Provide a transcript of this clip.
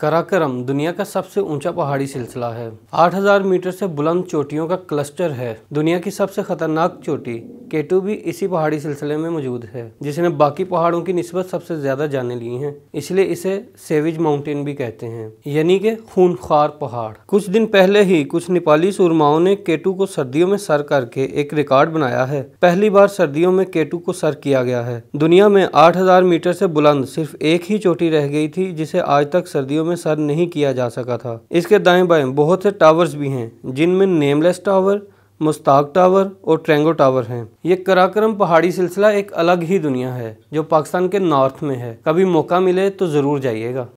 कराकरम दुनिया का सबसे ऊंचा पहाड़ी सिलसिला है 8000 मीटर से बुलंद चोटियों का क्लस्टर है दुनिया की सबसे खतरनाक चोटी केटू भी इसी पहाड़ी सिलसिले में मौजूद है जिसने बाकी पहाड़ों की नस्बत सबसे ज़्यादा जाने ली हैं इसलिए इसे सेविज माउंटेन भी कहते हैं यानी के खूनखार पहाड़ कुछ दिन पहले ही कुछ नेपाली सुरमाओं ने केटू को सर्दियों में सर करके एक रिकॉर्ड बनाया है पहली बार सर्दियों में केटू को सर किया गया है दुनिया में आठ मीटर से बुलंद सिर्फ एक ही चोटी रह गई थी जिसे आज तक सर्दियों में सर नहीं किया जा सका था इसके दाएं बाएं बहुत से टावर्स भी हैं जिनमें नेमलेस टावर मुस्ताक टावर और ट्रेंगो टावर हैं ये कराक्रम पहाड़ी सिलसिला एक अलग ही दुनिया है जो पाकिस्तान के नॉर्थ में है कभी मौका मिले तो ज़रूर जाइएगा